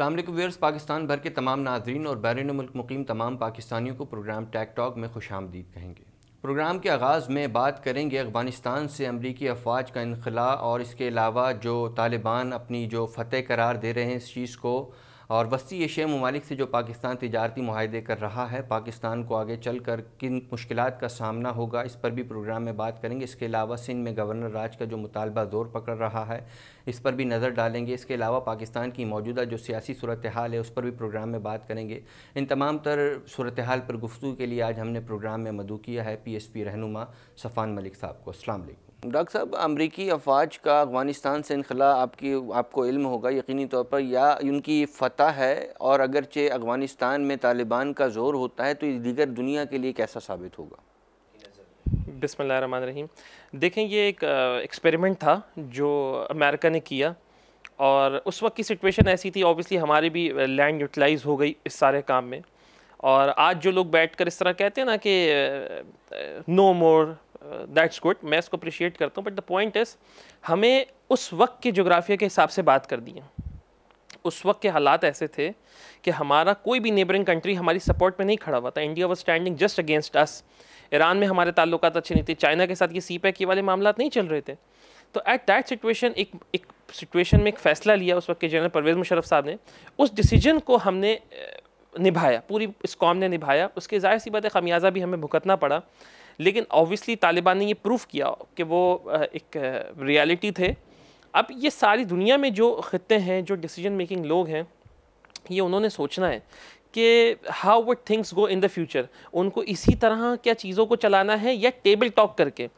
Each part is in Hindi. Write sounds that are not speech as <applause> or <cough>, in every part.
अल्लाम व्यवर्स पाकिस्तान भर के तमाम नाजरीन और बैरून मुल्क मुकीम तमाम पाकिस्तानियों को प्रोग्राम टैक टॉक में खुश आमदीद कहेंगे प्रोग्राम के आगाज़ में बात करेंगे अफ़गानिस्तान से अमरीकी अफवाज का इनखला और इसके अलावा जो तालिबान अपनी जो फ़तेह करार दे रहे हैं इस चीज़ को और वस्ती एशिया ममालिक से जो पाकिस्तान तजारती माहे कर रहा है पाकिस्तान को आगे चल कर किन मुश्किल का सामना होगा इस पर भी प्रोग्राम में बात करेंगे इसके अलावा सिंध में गवर्नर राज का जो मुतालबा ज़ोर पकड़ रहा है इस पर भी नज़र डालेंगे इसके अलावा पाकिस्तान की मौजूदा जो सियासी सूरत हाल है उस पर भी प्रोग्राम में बात करेंगे इन तमाम तर सूरत हाल पर गुफ्तु के लिए आज हमने प्रोग्राम में मदू किया है पी एस पी रहनुमा सफ़ान मलिक साहब को असल डॉक्टर साहब अमरीकी अफवाज का अफगानिस्तान से इनखला आपकी आपको इल्म होगा यकीनी तौर पर या उनकी फतह है और अगरचे अफगानिस्तान में तालिबान का जोर होता है तो ये दीगर दुनिया के लिए कैसा साबित होगा बिसमान रहीम देखें ये एक एक्सपेरिमेंट था जो अमेरिका ने किया और उस वक्त की सिचुएशन ऐसी थी ऑब्वियसली हमारी भी लैंड यूटिलाइज हो गई इस सारे काम में और आज जो लोग बैठ कर इस तरह कहते हैं ना कि नो मोर दैट्स गुड मैं इसको अप्रिशिएट करता हूँ बट द पॉइंट इज़ हमें उस वक्त की जोग्राफिया के हिसाब से बात कर दी है उस वक्त के हालात ऐसे थे कि हमारा कोई भी नेबरिंग कंट्री हमारी सपोर्ट में नहीं खड़ा हुआ था India was standing just against us Iran में हमारे ताल्लुक अच्छे नहीं थे चाइना के साथ ये सी पैक e वाले मामला नहीं चल रहे थे तो एट दैट सिचुएशन एक एक सिचुएशन में एक फ़ैसला लिया उस वक्त के जनरल परवेज़ मुशरफ साहब ने उस डिसीजन को हमने निभाया पूरी इस कॉम ने निभाया उसके जाहिर सी बात है खमियाजा भी हमें भुगतना पड़ा लेकिन ऑब्वियसली तालिबान ने ये प्रूफ किया कि वो एक रियलिटी थे अब ये सारी दुनिया में जो ख़त्े हैं जो डिसीजन मेकिंग लोग हैं ये उन्होंने सोचना है कि how what things go in the future उनको इसी तरह क्या चीज़ों को चलाना है या टेबल टॉक करके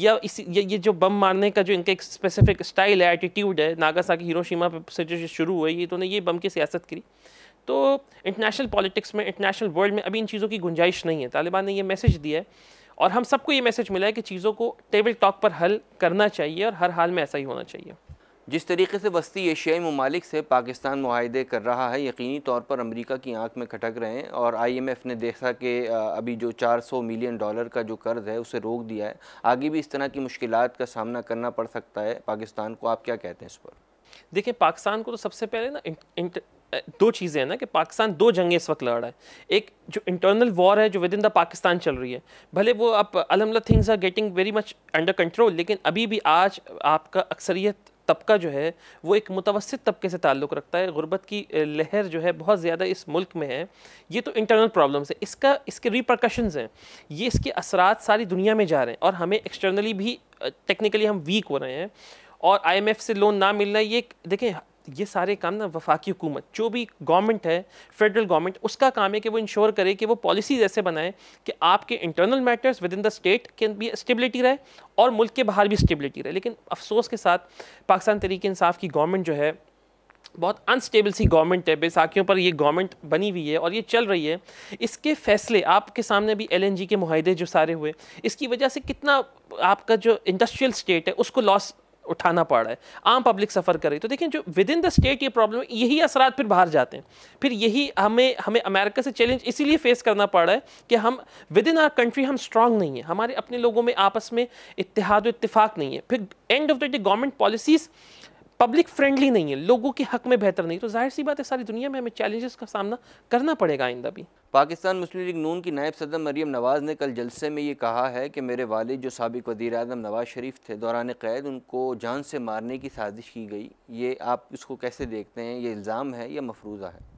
या इसी ये, ये जो बम मारने का जो इनका एक स्पेसिफिक स्टाइल है एटीट्यूड है नागासाकी हीरोशिमा से जो शुरू हुई ये तो ने ये बम की सियासत करी तो इंटरनेशनल पॉलिटिक्स में इंटरनेशनल वर्ल्ड में अभी इन चीज़ों की गुंजाइश नहीं है तालिबान ने ये मैसेज दिया है और हम सबको ये मैसेज मिला है कि चीज़ों को टेबल टॉक पर हल करना चाहिए और हर हाल में ऐसा ही होना चाहिए जिस तरीके से वस्ती एशियाई ममालिक से पाकिस्तान माहदे कर रहा है यकीनी तौर पर अमेरिका की आंख में खटक रहे हैं और आईएमएफ ने देखा कि अभी जो 400 मिलियन डॉलर का जो कर्ज है उसे रोक दिया है आगे भी इस तरह की मुश्किल का सामना करना पड़ सकता है पाकिस्तान को आप क्या कहते हैं इस पर देखिए पाकिस्तान को तो सबसे पहले ना इंट, दो चीज़ें हैं ना कि पाकिस्तान दो जंगें इस वक्त लड़ रहा है एक जो इंटरनल वॉर है जो विद इन द पाकिस्तान चल रही है भले वो आप अलहमद things are getting very much under control लेकिन अभी भी आज आपका अक्सरियत तबका जो है वो एक मुतवसत तबके से ताल्लुक़ रखता है ग़ुरबत की लहर जो है बहुत ज़्यादा इस मुल्क में है ये तो इंटरनल प्रॉब्लम्स है इसका इसके रिप्रकशन हैं ये इसके असरात सारी दुनिया में जा रहे हैं और हमें एक्सटर्नली भी टेक्निकली हम वीक हो रहे हैं और आईएमएफ से लोन ना मिलना ये देखें तो ये सारे काम ना वफाकी हुकूमत जो भी गवर्नमेंट है फेडरल गवर्नमेंट उसका काम है कि वो इंश्योर करे कि वो पॉलिसीज ऐसे बनाए कि आपके internal matters within the state के भी स्टेबिलिटी रहे और मुल्क के बाहर भी स्टेबिलिटी रहे लेकिन अफसोस के साथ पाकिस्तान तरीके इंसाफ की गवर्नमेंट जो है बहुत अनस्टेबल सी गवर्नमेंट है बैसाखियों पर ये गवर्नमेंट बनी हुई है और ये चल रही है इसके फैसले आपके सामने भी एलएनजी के माहदे जो सारे हुए इसकी वजह से कितना आपका जो इंडस्ट्रियल स्टेट है उसको लॉस उठाना पड़ रहा है आम पब्लिक सफ़र कर रही तो देखिए जो विद इन द स्टेट ये प्रॉब्लम है यही असरा फिर बाहर जाते हैं फिर यही हमें हमें अमेरिका से चैलेंज इसीलिए फेस करना पड़ रहा है कि हम विद इन आर कंट्री हम स्ट्रांग नहीं है हमारे अपने लोगों में आपस में इतिहाद इतफाक़ नहीं है फिर end of the day government policies public friendly नहीं है लोगों के हक में बेहतर नहीं तो जाहिर सी बात है सारी दुनिया में हमें चैलेंजेस का सामना करना पड़ेगा आइंदा भी पाकिस्तान मुस्लिम लीग नून की नायब सदर मरीम नवाज़ ने कल जलसे में ये कहा है कि मेरे वालिद जो सबक वजीर अजम नवाज़ शरीफ थे दौरान क़ैद उनको जान से मारने की साजिश की गई ये आप इसको कैसे देखते हैं ये इल्ज़ाम है या मफरूज़ा है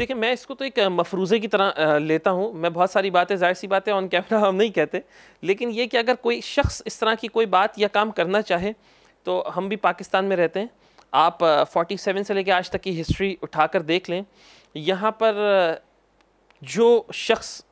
देखिए मैं इसको तो एक मफरूज़े की तरह लेता हूँ मैं बहुत सारी बातें जाहिर सी बातें ऑन कैमरा हम नहीं कहते लेकिन ये कि अगर कोई शख्स इस तरह की कोई बात या काम करना चाहे तो हम भी पाकिस्तान में रहते हैं आप 47 से लेकर आज तक की हिस्ट्री उठाकर देख लें यहाँ पर जो शख्स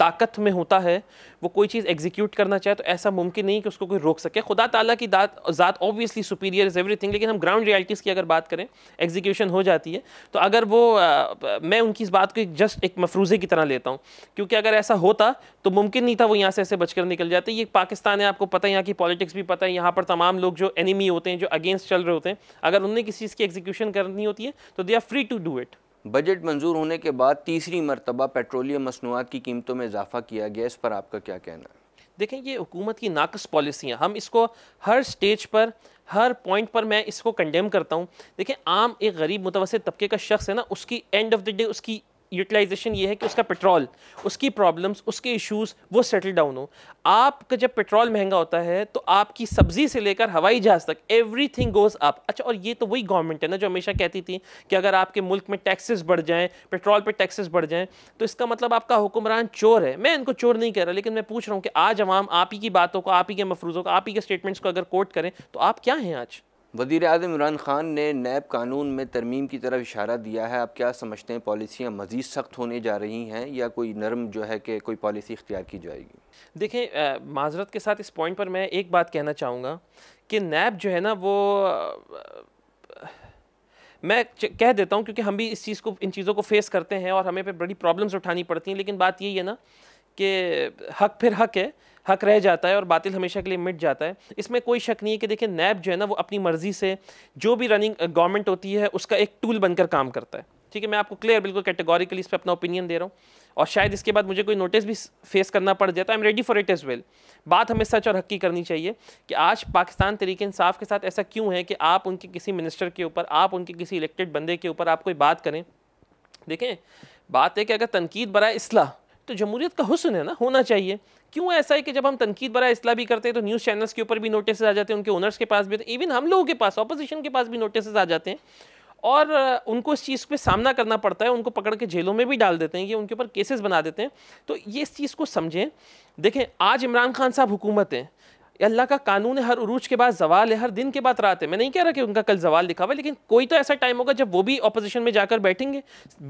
ताकत में होता है वो कोई चीज़ एग्जीक्यूट करना चाहे तो ऐसा मुमकिन नहीं कि उसको कोई रोक सके खुदा ताला की दात ज़ात ऑब्वियसली सुपीरियर इज़ एवरीथिंग लेकिन हम ग्राउंड रियलिटीज़ की अगर बात करें एग्जीक्यूशन हो जाती है तो अगर वो आ, मैं उनकी इस बात को एक जस्ट एक मफरूज़े की तरह लेता हूँ क्योंकि अगर ऐसा होता तो मुमकिन नहीं था वो यहाँ से ऐसे बचकर निकल जाते ये पाकिस्तान है आपको पता है यहाँ की पॉलिटिक्स भी पता है यहाँ पर तमाम लोग जो एनिमी होते हैं जो अगेंस्ट चल रहे होते हैं अगर उनने किसी चीज़ की एग्जीक्यूशन करनी होती है तो they are free to do it budget मंजूर होने के बाद तीसरी मरतबा पेट्रोलियम मसनूआत की कीमतों में इजाफा किया गया इस पर आपका क्या कहना है देखें ये हुकूमत की नाकस पॉलिसियाँ हम इसको हर स्टेज पर हर पॉइंट पर मैं इसको कंडेम करता हूँ देखें आम एक गरीब मुतवसर तबके का शख्स है ना उसकी एंड ऑफ द डे उसकी यूटिलाइजेशन ये है कि उसका पेट्रोल उसकी प्रॉब्लम्स उसके इश्यूज वो सेटल डाउन हो आपका जब पेट्रोल महंगा होता है तो आपकी सब्ज़ी से लेकर हवाई जहाज़ तक एवरी थिंग गोज़ अप अच्छा और ये तो वही गवर्नमेंट है ना जो हमेशा कहती थी कि अगर आपके मुल्क में टैक्सेस बढ़ जाएँ पेट्रोल पर पे टैक्सेस बढ़ जाएँ तो इसका मतलब आपका हुक्मरान चोर है मैं इनको चोर नहीं कह रहा लेकिन मैं पूछ रहा हूँ कि आज आवाम आप ही की बातों को आप ही के मफरूज़ों को आप ही के स्टेटमेंट्स को अगर कोट करें तो आप क्या हैं आज वजीर अजम इमरान खान ने नैब कानून में तरमीम की तरफ इशारा दिया है आप क्या समझते हैं पॉलिसियाँ मज़ीद सख्त होने जा रही हैं या कोई नरम जो है कि कोई पॉलिसी इख्तियार की जाएगी देखें माजरत के साथ इस पॉइंट पर मैं एक बात कहना चाहूँगा कि नैब जो है ना वो मैं कह देता हूँ क्योंकि हम भी इस चीज़ को इन चीज़ों को फेस करते हैं और हमें पर बड़ी प्रॉब्लम्स उठानी पड़ती हैं लेकिन बात यही है ना कि हक फिर हक है हक रह जाता है और बातिल हमेशा के लिए मिट जाता है इसमें कोई शक नहीं है कि देखिए नैब जो है ना वो अपनी मर्ज़ी से जो भी रनिंग गवर्नमेंट होती है उसका एक टूल बनकर काम करता है ठीक है मैं आपको क्लियर बिल्कुल कैटेगोरिकली इस पर अपना ओपिनियन दे रहा हूँ और शायद इसके बाद मुझे कोई नोटिस भी फेस करना पड़ जाए तो I am ready for it as well बात हमें सच और हक की करनी चाहिए कि आज पाकिस्तान तरीके इंसाफ के साथ ऐसा क्यों है कि आप उनके किसी मिनिस्टर के ऊपर आप उनके किसी इलेक्टेड बंदे के ऊपर आप कोई बात करें देखें बात है कि अगर तनकीद बरए इसलाह तो जमहूरीत का हुसन है ना होना चाहिए क्यों ऐसा है कि जब हम तनकीद बरा इसला भी करते हैं तो न्यूज़ चैनल्स के ऊपर भी नोटिस आ जाते हैं उनके ओनर्स के पास भी इवन तो हम लोगों के पास अपोजिशन के पास भी नोटिस आ जाते हैं और उनको इस चीज़ पे सामना करना पड़ता है उनको पकड़ के जेलों में भी डाल देते हैं ये उनके ऊपर केसेस बना देते हैं तो ये इस चीज़ को समझें देखें आज इमरान खान साहब हुकूमत हैं अल्लाह का कानून है हर उरूज के बाद जवाल है हर दिन के बाद रात है मैं नहीं कह रहा कि उनका कल जवाल लिखा हुआ लेकिन कोई तो ऐसा टाइम होगा जब वो भी अपोजिशन में जाकर बैठेंगे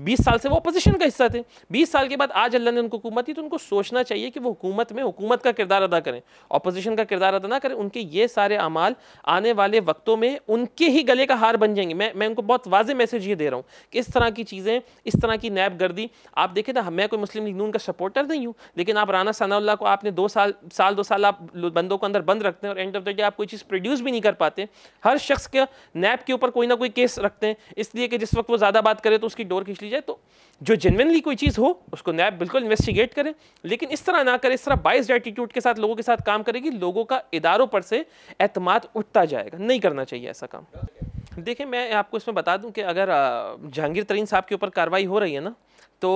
बीस साल से वो अपोजिशन का हिस्सा थे बीस साल के बाद आज अल्लाह ने उनको हुकूमत दी तो उनको सोचना चाहिए कि वो हुकूमत में हुकूमत का किरदार अदा करें अपोजिशन का किरदार अदा ना करें उनके ये सारे अमाल आने वाले वक्तों में उनके ही गले का हार बन जाएंगे मैं मैं उनको बहुत वाजे मैसेज ये दे रहा हूँ कि इस तरह की चीज़ें इस तरह की नैब गर्दी आप देखें ना तो मैं कोई मुस्लिम लीग नून का सपोर्टर नहीं हूँ लेकिन आप राना सना को आपने दो साल साल दो साल आप बंदों को अंदर अंदर बंद रखते हैं और एंड ऑफ द डे आप कोई चीज़ प्रोड्यूस भी नहीं कर पाते हर शख्स के नैप के ऊपर कोई ना कोई केस रखते हैं इसलिए कि जिस वक्त वो ज़्यादा बात करें तो उसकी डोर खींच ली जाए तो जो जेनवनली कोई चीज़ हो उसको नैप बिल्कुल इन्वेस्टिगेट करें लेकिन इस तरह ना करें इस तरह बाइस एटीट्यूड के साथ लोगों के साथ काम करेगी लोगों का इदारों पर से अतमाद उठता जाएगा नहीं करना चाहिए ऐसा काम देखिए मैं आपको इसमें बता दूं कि अगर जहांगीर तरीन साहब के ऊपर कार्रवाई हो रही है ना तो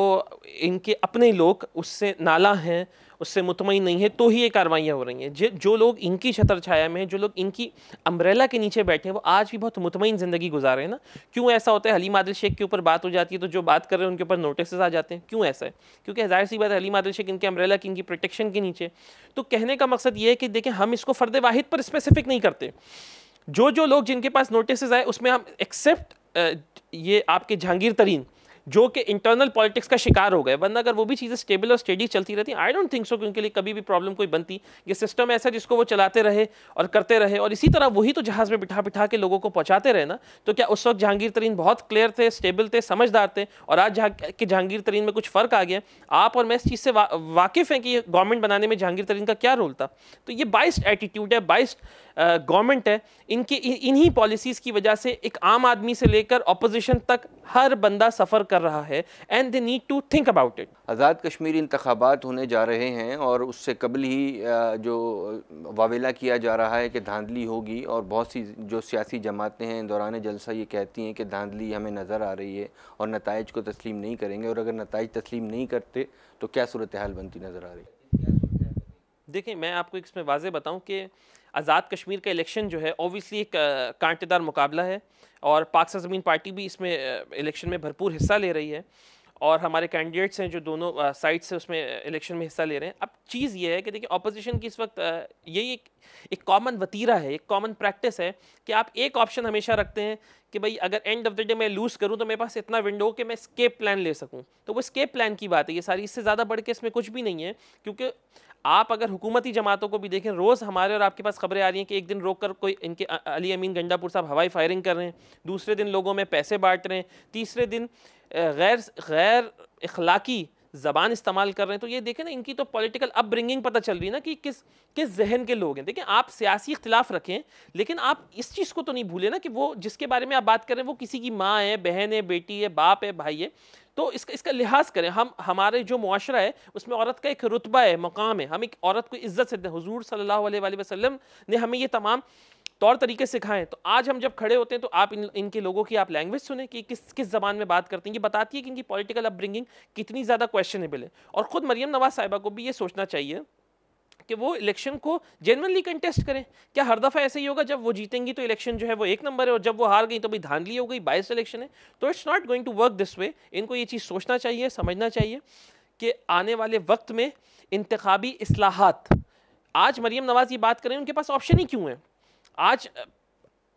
इनके अपने लोग उससे नाला हैं उससे मुतमिन नहीं है तो ही ये कार्रवाइयाँ हो रही हैं जो लोग इनकी छतर छाया में हैं जो लोग इनकी अम्ब्रेला के नीचे बैठे हैं वो आज भी बहुत मुतमिन ज़िंदगी गुजार रहे हैं ना क्यों ऐसा होता है हलीम आदिल शेख के ऊपर बात हो जाती है तो जो बात कर रहे हैं उनके ऊपर नोटिस आ जाते हैं क्यों ऐसा है क्योंकि हजार सी बात है हलीम आदिल शेख इनके अम्ब्रेला की इनकी प्रोटेक्शन के नीचे तो कहने का मकसद ये है कि देखें हम इसको फ़र्द वाहिद पर स्पेसिफिक नहीं करते जो जो लोग जिनके पास नोटिस आए उसमें हम एक्सेप्ट ये आपके जहांगीर तरीन जो कि इंटरनल पॉलिटिक्स का शिकार हो गए वरना अगर वो भी चीज़ें स्टेबल और स्टेडी चलती रहती आई डोंट थिंक सो कि उनके लिए कभी भी प्रॉब्लम कोई बनती ये सिस्टम ऐसा जिसको वो चलाते रहे और करते रहे और इसी तरह वही तो जहाज़ में बिठा बिठा के लोगों को पहुँचाते रहे ना तो क्या उस वक्त जहांगीर तरीन बहुत क्लियर थे स्टेबल थे समझदार थे और आज के जहांगीर तरीन में कुछ फ़र्क आ गया आप और मैं इस चीज़ से वा, वाकिफ़ हैं कि गवर्नमेंट बनाने में जहांगीर तरीन का क्या रोल था तो ये बाइस्ड एटीट्यूड है बाइस्ड गवर्नमेंट है इनके इन्हीं पॉलिसीज़ की वजह से एक आम आदमी से लेकर अपोजिशन तक हर बंदा सफ़र कर रहा है and they need to think about it Azad Kashmir इंतबात होने जा रहे हैं और उससे कबल ही जो वावेला किया जा रहा है कि धांधली होगी और बहुत सी जो सियासी जमातें हैं दौरान जलसा ये कहती हैं कि धांधली हमें नज़र आ रही है और नतज को तस्लीम नहीं करेंगे और अगर नतज तस्लीम नहीं करते तो क्या सूरत हाल बनती नज़र आ रही है देखिए मैं आपको इसमें वाजे बताऊँ कि आज़ाद कश्मीर का इलेक्शन जो है ओबियसली एक कांटेदार मुकाबला है और पाक सरजमीन पार्टी भी इसमें इलेक्शन में भरपूर हिस्सा ले रही है और हमारे कैंडिडेट्स हैं जो दोनों साइड से उसमें इलेक्शन में हिस्सा ले रहे हैं अब चीज़ ये है कि देखिए अपोजिशन की इस वक्त यही एक एक कॉमन वतीरा है एक कॉमन प्रैक्टिस है कि आप एक ऑप्शन हमेशा रखते हैं कि भाई अगर एंड ऑफ द डे मैं लूज़ करूँ तो मेरे पास इतना विंडो कि मैं स्केप प्लान ले सकूँ तो वो स्केप प्लान की बात है ये सारी इससे ज़्यादा बढ़ के इसमें कुछ भी नहीं है क्योंकि आप अगर हुकूमती जमातों को भी देखें रोज़ हमारे और आपके पास खबरें आ रही हैं कि एक दिन रोक कर कोई इनके अली अमीन गंडापुर साहब हवाई फायरिंग कर रहे हैं दूसरे दिन लोगों में पैसे बांट रहे हैं तीसरे दिन गैर गैर अखलाकी ज़बान इस्तेमाल कर रहे हैं तो ये देखें ना इनकी तो पॉलिटिकल अपब्रिंगिंग पता चल रही है ना कि किस किस जहन के लोग हैं देखें आप सियासी इख्तलाफ रखें लेकिन आप इस चीज़ को तो नहीं भूलें ना कि वो जिसके बारे में आप बात कर रहे हैं वो किसी की माँ है बहन है बेटी है बाप है भाई है तो इसका इसका लिहाज करें हम हमारे जो माशरा है उसमें औरत का एक रुतबा है मकाम है हम एक औरत को इज्जत से दें हजूर सल्ला वसलम ने हमें ये तमाम तौर तरीके सिखाएं तो आज हम जब खड़े होते हैं तो आप इन इनके लोगों की आप लैंग्वेज सुने कि किस किस जबान में बात करते हैं ये बताती है कि इनकी पॉलिटिकल अपब्रिंगिंग कितनी ज़्यादा क्वेश्चनेबल है और ख़ुद मरियम नवाज साहिबा को भी ये सोचना चाहिए कि वो इलेक्शन को जेनवनली कंटेस्ट करें क्या हर दफ़ा ऐसे ही होगा जब वो जीतेंगी तो इलेक्शन जो है वो एक नंबर है और जब वो हार गई तो भाई धांधली हो गई बाइस इलेक्शन है तो it's not going to work this way इनको ये चीज़ सोचना चाहिए समझना चाहिए कि आने वाले वक्त में इंतबी असलाहत आज मरीम नवाज़ ये बात करें उनके पास ऑप्शन ही क्यों है आज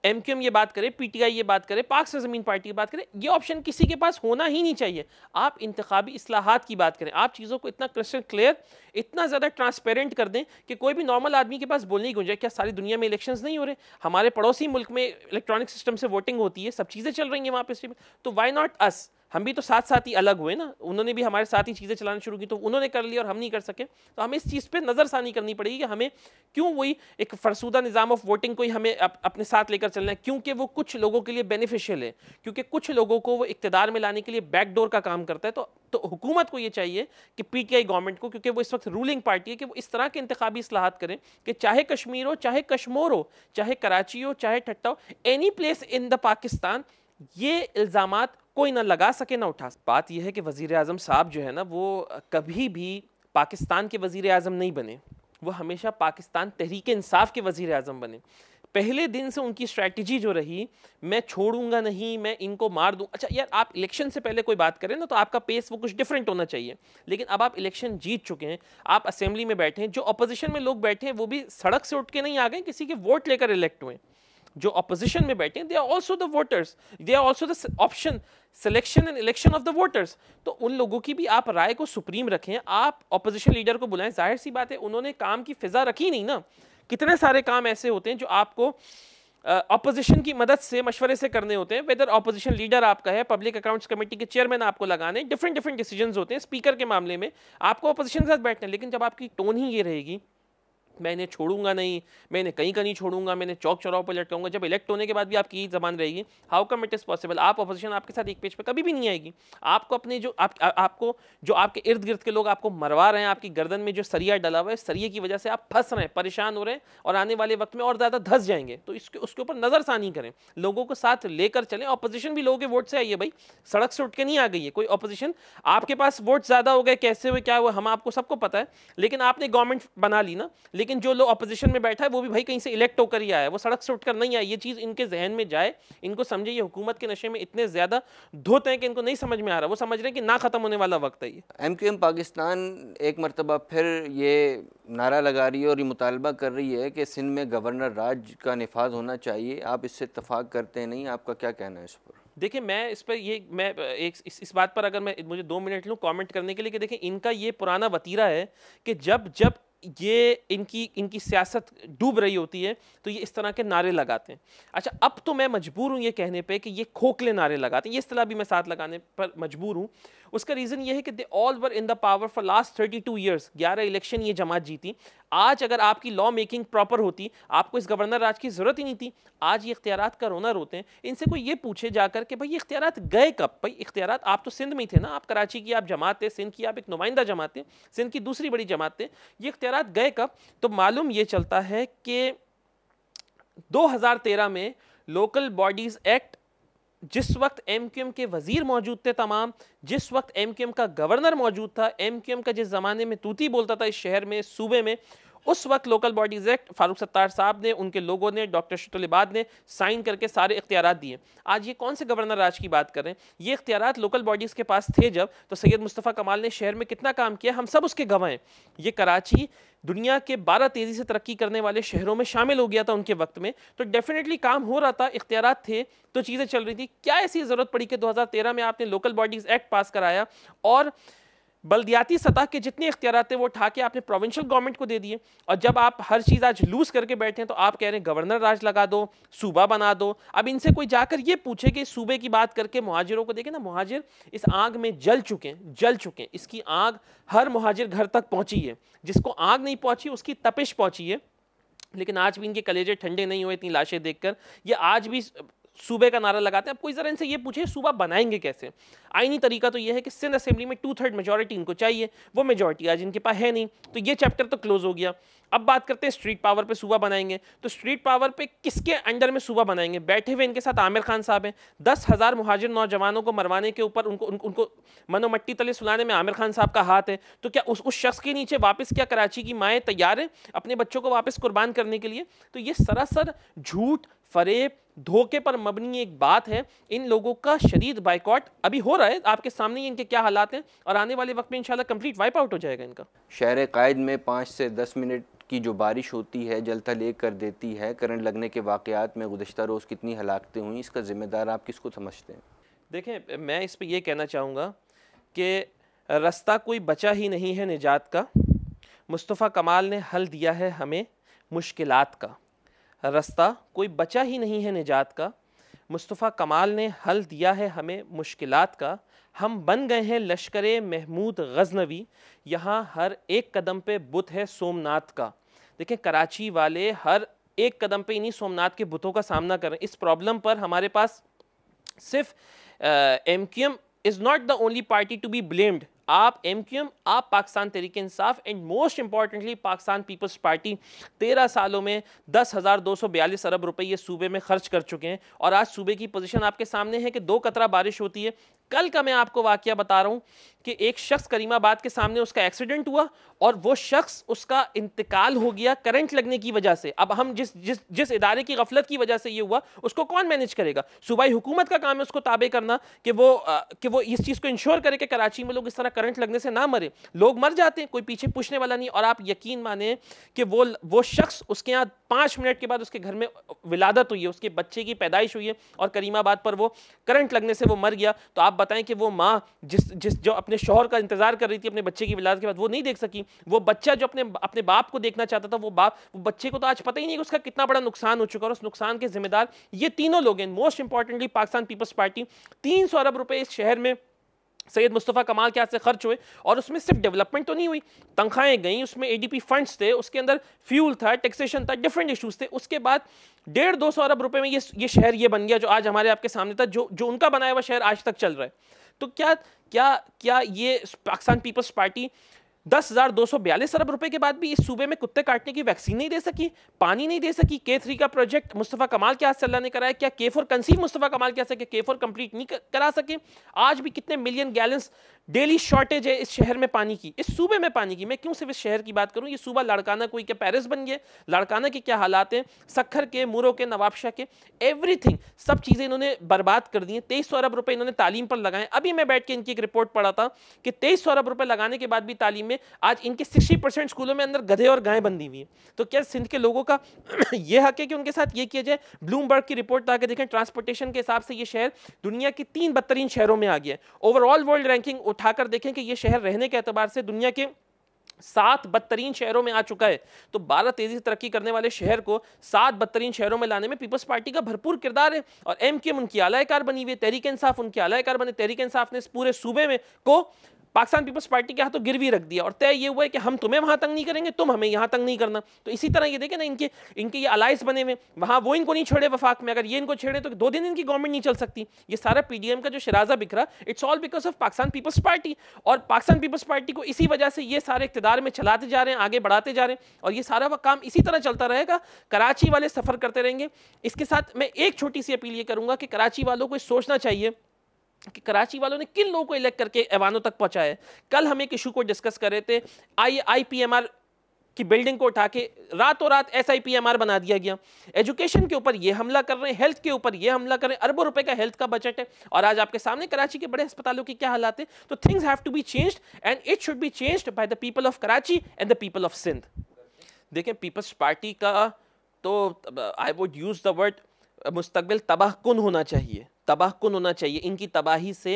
एमक्यूएम ये बात करे पीटीआई ये बात करे पाक से ज़मीन पार्टी की बात करे ये ऑप्शन किसी के पास होना ही नहीं चाहिए आप इंतबी असलाहत की बात करें आप चीज़ों को इतना क्रिस्टल क्लियर इतना ज़्यादा ट्रांसपेरेंट कर दें कि कोई भी नॉर्मल आदमी के पास बोलने की गुंजाइश क्या सारी दुनिया में इलेक्शन नहीं हो रहे हमारे पड़ोसी मुल्क में इलेक्ट्रॉनिक सिस्टम से वोटिंग होती है सब चीज़ें चल रही हैं वहाँ पर तो वाई नॉट अस हम भी तो साथ साथ ही अलग हुए ना उन्होंने भी हमारे साथ ही चीज़ें चलाना शुरू की तो उन्होंने कर लिया और हम नहीं कर सके तो हमें इस चीज़ पर नज़रसानी करनी पड़ेगी कि हमें क्यों वही एक फरसूदा निज़ाम ऑफ वोटिंग को ही हमें अप, अपने साथ लेकर चलना है क्योंकि वो कुछ लोगों के लिए बेनिफिशियल है क्योंकि कुछ लोगों को वो इकतदार में लाने के लिए बैकडोर का काम करता है तो तो हुकूमत को ये चाहिए कि पी टी आई गवर्नमेंट को क्योंकि वो इस वक्त रूलिंग पार्टी है कि वो इस तरह के इंतबी असलाहत करें कि चाहे कश्मीर हो चाहे कश्मोर हो चाहे कराची हो चाहे ठट्टा हो any place in the Pakistan ये इल्ज़ाम कोई ना लगा सके ना उठा बात यह है कि वज़ी अजम साहब जो है ना वो कभी भी पाकिस्तान के वज़ी अजम नहीं बने वो हमेशा पाकिस्तान तहरीक इंसाफ के वज़ी अजम बने पहले दिन से उनकी स्ट्रैटी जो रही मैं छोड़ूंगा नहीं मैं इनको मार दूँ अच्छा यार आप इलेक्शन से पहले कोई बात करें ना तो आपका पेस वो कुछ डिफरेंट होना चाहिए लेकिन अब आप इलेक्शन जीत चुके हैं आप असेंबली में बैठे हैं जो अपोजिशन में लोग बैठे हैं वो भी सड़क से उठ के नहीं आ गए किसी के वोट लेकर इलेक्ट हुए हैं जो अपोजिशन में बैठे हैं they are also the voters they are also the option selection and election of the voters तो उन लोगों की भी आप राय को सुप्रीम रखें आप अपोजिशन लीडर को बुलाएं जाहिर सी बात है उन्होंने काम की फिजा रखी नहीं ना कितने सारे काम ऐसे होते हैं जो आपको अपोजिशन uh, की मदद से मशवरे से करने होते हैं वेदर अपोजिशन लीडर आपका है पब्लिक अकाउंट्स कमेटी के चेयरमैन आपको लगाने डिफरेंट डिफरेंट डिसीजंस होते हैं स्पीकर के मामले में आपको अपोजिशन के साथ बैठना है लेकिन जब आपकी टोन ही ये रहेगी मैं इन्हें छोड़ूंगा नहीं मैं इन्हें कहीं का नहीं छोड़ूंगा मैंने चौक चौराव पर लटकाऊंगा जब इलेक्ट होने के बाद भी आपकी जबान रहेगी how come it is possible आप अपोजिशन आपके साथ एक पेज पर कभी भी नहीं आएगी आपको अपने जो आप, आ, आपको जो आपके इर्द गिर्द के लोग आपको मरवा रहे हैं आपकी गर्दन में जो सरिया डला हुआ है सरिये की वजह से आप फंस रहे हैं परेशान हो रहे हैं और आने वाले वक्त में और ज़्यादा धस जाएंगे तो इसके उसके ऊपर नज़रसानी करें लोगों को साथ लेकर चलें अपोजिशन भी लोगों के वोट से आई है भाई सड़क से उठ के नहीं आ गई है कोई अपोजिशन आपके पास वोट ज़्यादा हो गए कैसे हुए क्या हुआ हम आपको सबको पता है लेकिन आपने गवर्नमेंट बना ली ना लेकिन लेकिन जो लोग अपोजिशन में बैठा है वो भी भाई कहीं से इलेक्ट होकर ही आया है वो सड़क से उठकर नहीं आया ये चीज़ इनके जहन में जाए इनको समझे ये हुकूमत के नशे में इतने ज़्यादा धोते हैं कि इनको नहीं समझ में आ रहा वो समझ रहे हैं कि ना ख़त्म होने वाला वक्त है ये एम क्यू एम पाकिस्तान एक मरतबा फिर ये नारा लगा रही है और ये मुतालबा कर रही है कि सिंध में गवर्नर राज का नफाज होना चाहिए आप इससे इतफाक़ करते हैं नहीं आपका क्या कहना है इस पर देखिए मैं इस पर ये मैं एक इस, इस बात पर अगर मैं मुझे दो मिनट लूँ कमेंट करने के लिए कि देखिए इनका ये पुराना वतीरा है कि जब जब ये इनकी इनकी सियासत डूब रही होती है तो ये इस तरह के नारे लगाते हैं अच्छा अब तो मैं मजबूर हूँ ये कहने पे कि ये खोखले नारे लगाते हैं ये इस भी मैं साथ लगाने पर मजबूर हूँ उसका रीज़न ये है कि they all were in the power for last thirty two years ग्यारह इलेक्शन ये जमात जीती आज अगर आपकी लॉ मेकिंग प्रॉपर होती आपको इस गवर्नर राज की ज़रूरत ही नहीं थी आज ये इख्तियार का रोना रोते हैं इनसे कोई ये पूछे जाकर के भाई ये इख्तियार गए कब भाई इख्तियार आप तो सिंध में ही थे ना आप कराची की आप जमात थे सिंध की आप एक नुमाइंदा जमात थे सिंध की दूसरी बड़ी जमात थे ये इख्तियारत गए कब तो मालूम ये चलता है कि 2013 में लोकल बॉडीज़ एक्ट जिस वक्त एम के वजीर मौजूद थे तमाम जिस वक्त एम का गवर्नर मौजूद था एम का जिस ज़माने में तूती बोलता था इस शहर में सूबे में उस वक्त local bodies act Farooq Sattar साहब ने उनके लोगों ने डॉक्टर शतुलबाद ने साइन करके सारे इख्तियार दिए आज ये कौन से गवर्नर राज की बात कर रहे हैं ये इख्तियार लोकल बॉडीज़ के पास थे जब तो सैयद मुस्तफ़ा कमाल ने शहर में कितना काम किया हम सब उसके गवाह हैं ये कराची दुनिया के 12 तेज़ी से तरक्की करने वाले शहरों में शामिल हो गया था उनके वक्त में तो डेफिनेटली काम हो रहा था इख्तियार थे तो चीज़ें चल रही थी क्या ऐसी ज़रूरत पड़ी कि दो में आपने लोकल बॉडीज़ एक्ट पास कराया और बल्दियाती सतह के जितने इख्तियार थे वो उठा के आपने प्रोविंशियल गवर्नमेंट को दे दिए और जब आप हर चीज़ आज लूज़ करके बैठे हैं तो आप कह रहे हैं गवर्नर राज लगा दो सूबा बना दो अब इनसे कोई जाकर ये पूछे कि सूबे की बात करके महाजिरों को देखें ना महाजिर इस आग में जल चुके हैं जल चुके हैं इसकी आग हर महाजिर घर तक पहुँची है जिसको आग नहीं पहुँची उसकी तपिश पहुँची है लेकिन आज भी इनके कलेजे ठंडे नहीं हुए इतनी लाशें देखकर ये आज भी सूबे का नारा लगाते हैं आपको जरा इनसे ये पूछे सूबा बनाएंगे कैसे आईनी तरीका तो ये है कि सिंध असेंबली में टू थर्ड मेजोरिटी इनको चाहिए वो मेजोरिटी आज इनके पास है नहीं तो ये चैप्टर तो क्लोज हो गया अब बात करते हैं स्ट्रीट पावर पे सूबा बनाएंगे तो स्ट्रीट पावर पे किसके अंडर में सूबा बनाएंगे बैठे हुए इनके साथ आमिर खान साहब हैं दस हज़ार मुहाजिर नौजवानों को मरवाने के ऊपर उनको उनको, उनको मनोमट्टी तले सुलाने में आमिर खान साहब का हाथ है तो क्या उस उस शख्स के नीचे वापस क्या कराची की माएँ तैयार हैं अपने बच्चों को वापस कुर्बान करने के लिए तो ये सरासर झूठ फरेब धोखे पर मबनी एक बात है इन लोगों का शदीद बाइकॉट अभी हो रहा है आपके सामने ही इनके क्या हालात हैं और आने वाले वक्त में इंशाल्लाह कंप्लीट वाइप आउट हो जाएगा इनका शहर कायद में पाँच से दस मिनट की जो बारिश होती है जलता ले कर देती है करंट लगने के वाकयात में गुजशत रोज़ कितनी हलाकतें हुई इसका ज़िम्मेदार आप किसको समझते हैं देखें मैं इस पर यह कहना चाहूँगा कि रास्ता कोई बचा ही नहीं है निजात का मुस्तफ़ा कमाल ने हल दिया है हमें मुश्किलात का रास्ता कोई बचा ही नहीं है निजात का मुस्तफ़ा कमाल ने हल दिया है हमें मुश्किल का हम बन गए हैं लश्कर महमूद गजनवी यहाँ हर एक कदम पे बुत है सोमनाथ का देखें कराची वाले हर एक कदम पे इन्हीं सोमनाथ के बुतों का सामना कर रहे हैं इस प्रॉब्लम पर हमारे पास सिर्फ M Q M is not the only party to be blamed आप एम क्यू एम आप पाकिस्तान तरीके इंसाफ and most importantly Pakistan peoples party तेरह सालों में दस हज़ार दो सौ बयालीस अरब रुपये सूबे में खर्च कर चुके हैं और आज सूबे की पोजिशन आपके सामने है कि दो कतरा बारिश होती है कल का मैं आपको वाक्य बता रहा हूँ कि एक शख्स करीमाबाद के सामने उसका एक्सीडेंट हुआ और वो शख्स उसका इंतकाल हो गया करंट लगने की वजह से अब हम जिस जिस जिस इदारे की गफलत की वजह से ये हुआ उसको कौन मैनेज करेगा सूबाई हुकूमत का काम है उसको ताबे करना कि वो आ, कि वो इस चीज़ को इंश्योर करे कि कराची में लोग इस तरह करंट लगने से ना मरे लोग मर जाते हैं कोई पीछे पूछने वाला नहीं और आप यकीन माने कि वो वो शख्स उसके यहाँ पाँच मिनट के बाद उसके घर में विलादत हुई है उसके बच्चे की पैदाइश हुई है और करीमाबाद पर वो करंट लगने से वो मर गया तो आप बताएं कि वो माँ जिस जिस जो अपने शोहर का इंतज़ार कर रही थी अपने बच्चे की विलाद के बाद वो नहीं देख सकी वो बच्चा जो अपने अपने बाप को देखना चाहता था वो बाप वो बच्चे को तो आज पता ही नहीं कि उसका कितना बड़ा नुकसान हो चुका और उस नुकसान के जिम्मेदार ये तीनों लोग हैं most importantly Pakistan peoples party तीन अरब रुपये इस शहर में सैयद मुस्तफ़ा कमाल के हाथ से खर्च हुए और उसमें सिर्फ डेवलपमेंट तो नहीं हुई तनख्वाहें गई उसमें एडीपी फंड्स थे उसके अंदर फ्यूल था टैक्सेशन था डिफरेंट इशूज़ थे उसके बाद डेढ़ दो सौ अरब रुपये में ये ये शहर ये बन गया जो आज हमारे आपके सामने था जो जो उनका बनाया हुआ शहर आज तक चल रहा है तो क्या क्या क्या ये पाकिस्तान पीपल्स पार्टी दस हजार दो सौ बयालीस अरब रुपए के बाद भी इस सूबे में कुत्ते काटने की वैक्सीन नहीं दे सकी पानी नहीं दे सकी के थ्री का प्रोजेक्ट मुस्तफ़ा कमाल के हाथ से अल्लाह ने कराया क्या के फोर कंसीव मुस्तफ़ा कमाल के हाथ से के फोर कंप्लीट नहीं करा सके आज भी कितने मिलियन गैलेंस डेली शॉर्टेज है इस शहर में पानी की इस सूबे में पानी की मैं क्यों सिर्फ इस शहर की बात करूं ये सूबा लड़काना कोई के पेरिस बन गया लड़काना के क्या हालात हैं सखर के मुरो के नवाबशाह के एवरीथिंग सब चीज़ें इन्होंने बर्बाद कर दी हैं तेईस सौ अरब रुपये इन्होंने तालीम पर लगाए अभी मैं बैठ के इनकी एक रिपोर्ट पढ़ा था कि तेईस सौ अरब रुपये लगाने के बाद भी तालीम में आज इनके सिक्सटी परसेंट स्कूलों में अंदर गधे और गायें बंदी हुई हैं तो क्या सिंध के लोगों का <clears throat> ये हक है कि उनके साथ ये किया जाए ब्लूमबर्ग की रिपोर्ट तो आके देखें ट्रांसपोर्टेशन के हिसाब से ये शहर दुनिया के तीन बदतरीन शहरों में आ गया ओवरऑल वर्ल्ड रैंकिंग उठाकर देखें कि ये शहर रहने के अतबार से दुनिया के सात बदतरीन शहरों में आ चुका है तो बारह तेजी से तरक्की करने वाले शहर को सात बदतरीन शहरों में लाने में पीपल्स पार्टी का भरपूर किरदार है और एम के एम उनकी अलायकार बनी हुई है तहरीक इंसाफ उनकी अलायकार बने तहरीक इंसाफ ने इस पूरे सूबे में को पाकिस्तान पीपल्स पार्टी के हाथों तो गिरवी रख दिया और तय ये हुआ है कि हम तुम्हें वहां तंग नहीं करेंगे तुम हमें यहाँ तंग नहीं करना तो इसी तरह ये देखें ना इनके इनके ये अलायस बने हुए वहां वो इनको नहीं छोड़े वफाक में अगर ये इनको छेड़े तो दो दिन इनकी गवर्नमेंट नहीं चल सकती ये सारा पी का जो शराजा बिखरा it's all because of Pakistan peoples party और पाकिस्तान पीपल्स पार्टी को इसी वजह से ये सारे इकतदार में चलाते जा रहे हैं आगे बढ़ाते जा रहे हैं और ये सारा काम इसी तरह चलता रहेगा कराची वाले सफ़र करते रहेंगे इसके साथ मैं एक छोटी सी अपील ये करूंगा कि कराची वालों को सोचना चाहिए कि कराची वालों ने किन लोगों को इलेक्ट करके ऐवानों तक पहुंचाया है कल हम एक इशू को डिस्कस कर रहे थे I I P M R की बिल्डिंग को उठा के रातों रात S I P M R बना दिया गया एजुकेशन के ऊपर ये हमला कर रहे हैं हेल्थ के ऊपर ये हमला कर रहे हैं अरबों रुपए का हेल्थ का बजट है और आज आपके सामने कराची के बड़े अस्पतालों की क्या हालात है तो things have to be change and it should be change by the people of Karachi and the people of Sindh देखें पीपल्स पार्टी का तो I would use the word मुस्तबिल तबाह कन होना चाहिए तबाह कन होना चाहिए इनकी तबाही से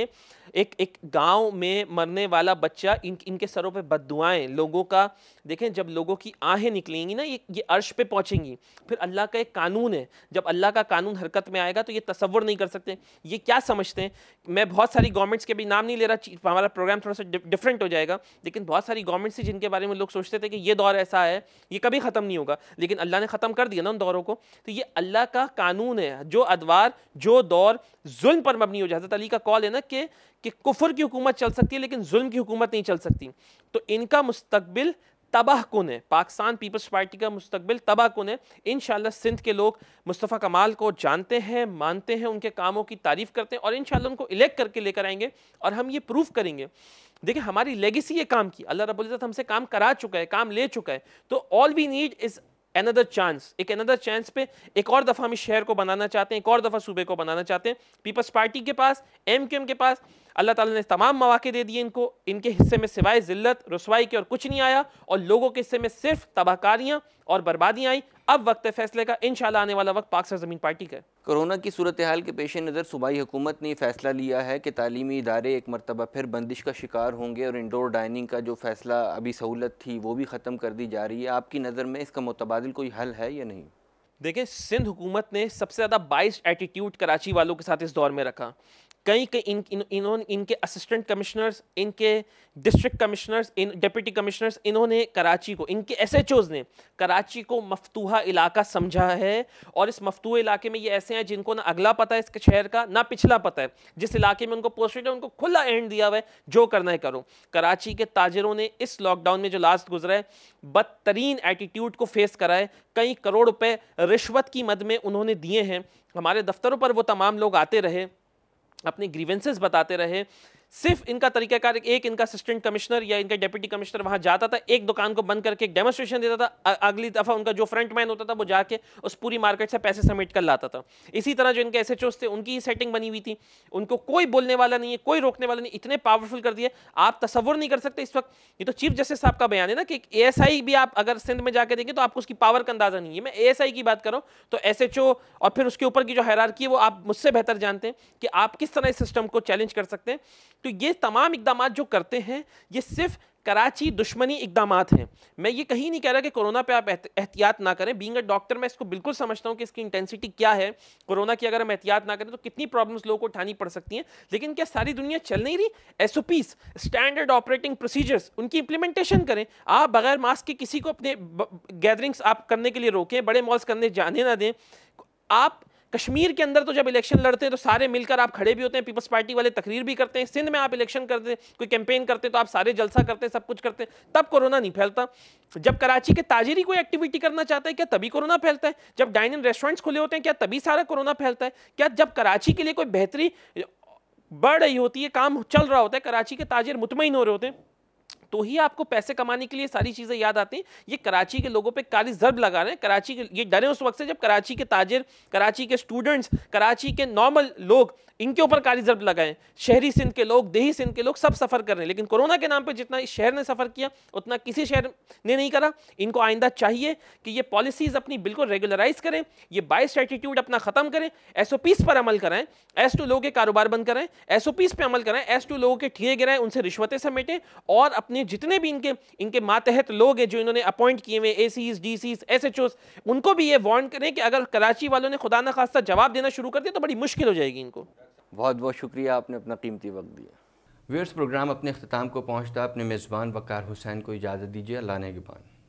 एक एक गांव में मरने वाला बच्चा इन इनके सरों पे बददुआएं लोगों का देखें जब लोगों की आहें निकलेंगी ना ये ये अर्श पे पहुंचेंगी फिर अल्लाह का एक कानून है जब अल्लाह का कानून हरकत में आएगा तो ये तस्वर नहीं कर सकते ये क्या समझते हैं मैं बहुत सारी गवर्नमेंट्स के भी नाम नहीं ले रहा हमारा प्रोग्राम थोड़ा सा डिफरेंट हो जाएगा लेकिन बहुत सारी गवर्नमेंट्स थी जिनके बारे में लोग सोचते थे कि ये दौर ऐसा है ये कभी ख़त्म नहीं होगा लेकिन अल्लाह ने ख़त्म कर दिया ना उन दौरों को तो ये अल्लाह का कानून है जो अदवार जो दौर जुल्म पर मबनी हो हज़रत अली का कॉल है ना कि कि कुफर की हुकूमत चल सकती है लेकिन जुल्म की हुकूमत नहीं चल सकती तो इनका मुस्तबिल तबाह कन है पाकिस्तान पीपल्स पार्टी का मुस्तबिल तबाह कन है इन सिंध के लोग मुस्तफ़ा कमाल को जानते हैं मानते हैं उनके कामों की तारीफ़ करते हैं और इन उनको इलेक्ट करके लेकर आएंगे और हम ये प्रूव करेंगे देखिए हमारी लेगेसी ये काम की अल्लाह रबुल्ज़त हमसे काम करा चुका है काम ले चुका है तो all we need is another chance एक अनदर चांस पे एक और दफ़ा हम इस शहर को बनाना चाहते हैं एक और दफ़ा सूबे को बनाना चाहते हैं पीपल्स पार्टी के पास एम के एम के पास अल्लाह ताला ने तमाम मौाक़े दे दिए इनको इनके हिस्से में सिवाय ज़िल्लत रसवाई के और कुछ नहीं आया और लोगों के हिस्से में सिर्फ तबाहकारियाँ और बर्बादियाँ आई अब वक्त है फैसले का इन आने वाला वक्त पाक सर ज़मीन पार्टी का कोरोना की सूरत हाल के पेश नज़र सूबाई हुकूमत ने फैसला लिया है कि तलीमी इदारे एक मरतबा फिर बंदिश का शिकार होंगे और इंडोर डाइनिंग का जो फैसला अभी सहूलत थी वो भी ख़त्म कर दी जा रही है आपकी नज़र में इसका मुतबादल कोई हल है या नहीं देखें सिंध हुकूमत ने सबसे ज़्यादा बाइस एटीट्यूड कराची वालों के साथ इस दौर में रखा कई कई इन इन्होंने इन, इनके असिस्टेंट कमिश्नर्स इनके डिस्ट्रिक्ट कमिश्नर्स इन डिप्टी कमिश्नर्स इन्होंने कराची को इनके एस एच ओज़ ने कराची को मफतूहा इलाका समझा है और इस मफतूह इलाके में ये ऐसे हैं जिनको ना अगला पता है इसके शहर का ना पिछला पता है जिस इलाके में उनको पोस्टेड है उनको खुला एंड दिया हुआ है जो करना है करो कराची के ताजरों ने इस लॉकडाउन में जो लास्ट गुजरा है बदतरीन एटीट्यूड को फेस करा है कई करोड़ रुपये रिश्वत की मद में उन्होंने दिए हैं हमारे दफ्तरों पर वो तमाम लोग आते रहे अपने ग्रीवेंसेस बताते रहे सिर्फ इनका तरीकाकार एक इनका असिस्टेंट कमिश्नर या इनका डेप्यूटी कमिश्नर वहां जाता था एक दुकान को बंद करके एक डेमोस्ट्रेशन देता था अगली दफ़ा उनका जो फ्रंट मैन होता था वो जाके उस पूरी मार्केट से पैसे समेट कर लाता था इसी तरह जो इनके एस थे उनकी ही सेटिंग बनी हुई थी उनको कोई बोलने वाला नहीं है कोई रोकने वाला नहीं इतने पावरफुल कर दिए आप तस्वुर नहीं कर सकते इस वक्त ये तो चीफ जस्टिस साहब का बयान है ना कि ए भी आप अगर सिंध में जाकर देखें तो आपको उसकी पावर का अंदाज़ा नहीं है मैं ए की बात करूँ तो एस और फिर उसके ऊपर की जो हैरारकी है वो आप मुझसे बेहतर जानते हैं कि आप किस तरह इस सिस्टम को चैलेंज कर सकते हैं तो ये तमाम इकदाम जो करते हैं ये सिर्फ कराची दुश्मनी इकदाम हैं मैं ये कहीं नहीं कह रहा कि कोरोना पे आप एहतियात ना करें बींग अ डॉक्टर मैं इसको बिल्कुल समझता हूँ कि इसकी इंटेंसिटी क्या है कोरोना की अगर हम एहतियात ना करें तो कितनी प्रॉब्लम्स लोगों को उठानी पड़ सकती हैं लेकिन क्या सारी दुनिया चल नहीं रही S O Ps standard operating procedures उनकी इंप्लीमेंटेशन करें आप बगैर मास्क के किसी को अपने गैदरिंग्स आप करने के लिए रोकें बड़े मॉल्स करने जाने ना दें आप कश्मीर के अंदर तो जब इलेक्शन लड़ते हैं तो सारे मिलकर आप खड़े भी होते हैं पीपल्स पार्टी वाले तकरीर भी करते हैं सिंध में आप इलेक्शन करते हैं कोई कैंपेन करते हैं तो आप सारे जलसा करते हैं सब कुछ करते हैं तब कोरोना नहीं फैलता जब कराची के ताजिरी कोई एक्टिविटी करना चाहता है क्या तभी कोरोना फैलता है जब डाइन इन रेस्टोरेंट्स खुले होते हैं क्या तभी सारा कोरोना फैलता है क्या जब कराची के लिए कोई बेहतरी बढ़ रही होती है काम चल रहा होता है कराची के ताजिर मुतमिन हो रहे होते हैं तो ही आपको पैसे कमाने के लिए सारी चीज़ें याद आती हैं ये कराची के लोगों पर काली जर्ब लगा रहे हैं कराची के ये डरे उस वक्त से जब कराची के ताजिर कराची के स्टूडेंट्स कराची के नॉर्मल लोग इनके ऊपर काली जरब लगाएं शहरी सिंध के लोग देही सिंध के लोग सब सफ़र कर रहे हैं लेकिन कोरोना के नाम पर जितना इस शहर ने सफ़र किया उतना किसी शहर ने नहीं करा इनको आइंदा चाहिए कि ये पॉलिसीज़ अपनी बिल्कुल रेगुलराइज करें ये बाइस एटीट्यूड अपना ख़त्म करें एस ओ पीस पर अमल कराएं एस टू लोगों के कारोबार बंद कराएं एस ओ पीस पर अमल कराएं एस टू लोगों के ठीए गिराएं उनसे रिश्वतें समेटें और अपने जितने भी इनके इनके मातहत लोग हैं जो इन्होंने अपॉइंट किए हुए A Cs D Cs S H Os उनको भी ये वार्न करें कि अगर कराची वालों ने खुदा ना खास्ता जवाब देना शुरू कर दिया तो बड़ी मुश्किल हो जाएगी इनको बहुत बहुत शुक्रिया आपने अपना कीमती वक्त दिया व्यर्स प्रोग्राम अपने अख्ताम को पहुँचता अपने मेज़बान वक़ार हुसैन को इजाज़त दीजिए अल्लाह ने गिबान